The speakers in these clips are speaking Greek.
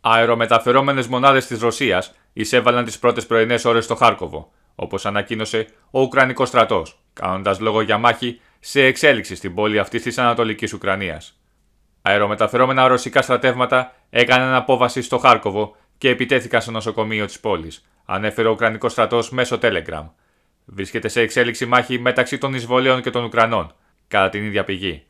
Αερομεταφερόμενες μονάδες της Ρωσίας εισέβαλαν τις πρώτες πρωινές ώρες στο Χάρκοβο, όπως ανακοίνωσε ο Ουκρανικός στρατός, κάνοντας λόγο για μάχη σε εξέλιξη στην πόλη αυτή της Ανατολικής Ουκρανίας. Αερομεταφερόμενα ρωσικά στρατεύματα έκαναν απόβαση στο Χάρκοβο και επιτέθηκαν στο νοσοκομείο της πόλης, ανέφερε ο Ουκρανικός στρατός μέσω Telegram. Βρίσκεται σε εξέλιξη μάχη μεταξύ των εισβολέων και των Ουκρανών, κατά την ίδια πηγή.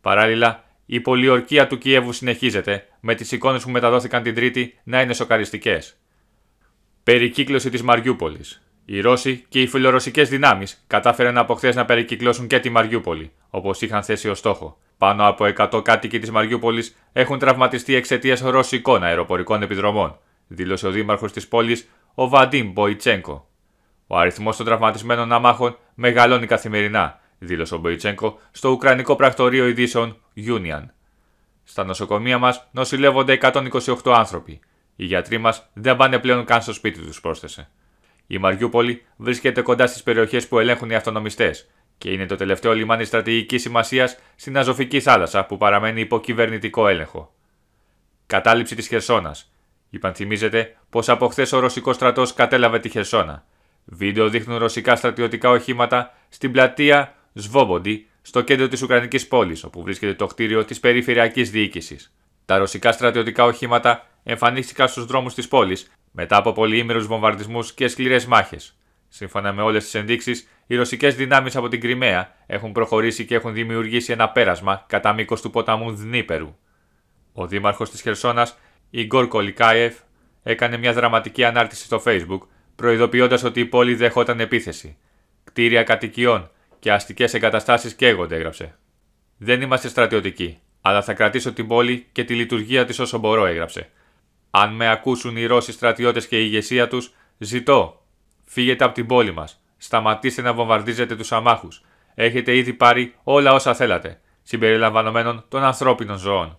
Παράλληλα, η πολιορκία του Κιέβου συνεχίζεται, με τις εικόνες που μεταδόθηκαν την Τρίτη να είναι σοκαριστικές. Περικύκλωση της Μαριούπολης. Οι Ρώσοι και οι φιλορωσικές δυνάμεις κατάφεραν από χθες να περικυκλώσουν και τη Μαριούπολη, όπως είχαν θέσει ως στόχο. Πάνω από 100 κάτοικοι της Μαριούπολης έχουν τραυματιστεί εξαιτίας ρωσικών αεροπορικών επιδρομών, δήλωσε ο δήμαρχος της πόλης, ο Βαντίν Μποϊτσέγκο. Ο αριθμός των τραυματισμένων αμάχων μεγαλώνει καθημερινά, δήλωσε ο Μποϊτσέγκο στο Ουκρανικό Πρακτορείο Ειδήσεων Union. Στα νοσοκομεία μας νοσηλεύονται 128 άνθρωποι. Οι γιατροί μας δεν πάνε πλέον καν στο σπίτι τους, πρόσθεσε. Η Μαριούπολη βρίσκεται κοντά στις περιοχές που ελέγχουν οι αυτονομιστές και είναι το τελευταίο λιμάνι στρατηγικής σημασίας στην Αζωφική θάλασσα που παραμένει υπό κυβερνητικό έλεγχο. Κατάληψη της Χερσόνας. Υπενθυμίζεται πως από χθες ο ρωσικός στρατός κατέλαβε τη Χερσόνα. Βίντεο δείχνουν ρωσικά στρατιωτικά οχήματα στην πλατεία Σβόμποντι, στο κέντρο της Ουκρανικής πόλης, όπου βρίσκεται το κτίριο της Περιφερειακής Διοίκησης. Τα ρωσικά στρατιωτικά οχήματα εμφανίστηκαν στους δρόμους της πόλης μετά από πολυήμερους βομβαρδισμούς και σκληρές μάχες. Σύμφωνα με όλες τις ενδείξεις, οι ρωσικές δυνάμεις από την Κρυμαία έχουν προχωρήσει και έχουν δημιουργήσει ένα πέρασμα κατά μήκος του ποταμού Δνύπερου. Ο δήμαρχος της Χερσόνας, Ιγκόρ Κολικάεφ, έκανε μια δραματική ανάρτηση στο Facebook, προειδοποιώντας ότι η πόλη δεχόταν επίθεση. Κτίρια κατοικιών, και αστικές εγκαταστάσεις καίγονται, έγραψε. Δεν είμαστε στρατιωτικοί, αλλά θα κρατήσω την πόλη και τη λειτουργία της όσο μπορώ, έγραψε. Αν με ακούσουν οι Ρώσοι στρατιώτες και η ηγεσία τους, ζητώ. Φύγετε από την πόλη μας. Σταματήστε να βομβαρδίζετε τους αμάχους. Έχετε ήδη πάρει όλα όσα θέλατε, συμπεριλαμβανομένων των ανθρώπινων ζώων.